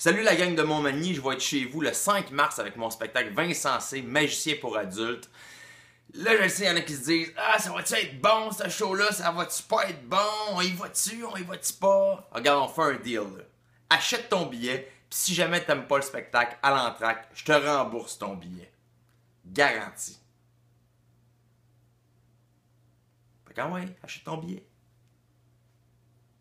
Salut la gang de Montmagny, je vais être chez vous le 5 mars avec mon spectacle Vincent C, magicien pour adultes. Là, je sais, il y en a qui se disent Ah, ça va-tu être bon ce show-là Ça va-tu pas être bon On y va-tu On y va-tu pas Regarde, on fait un deal. Achète ton billet, puis si jamais t'aimes pas le spectacle, à l'entraque, je te rembourse ton billet. Garanti. Fait quand ah ouais, achète ton billet.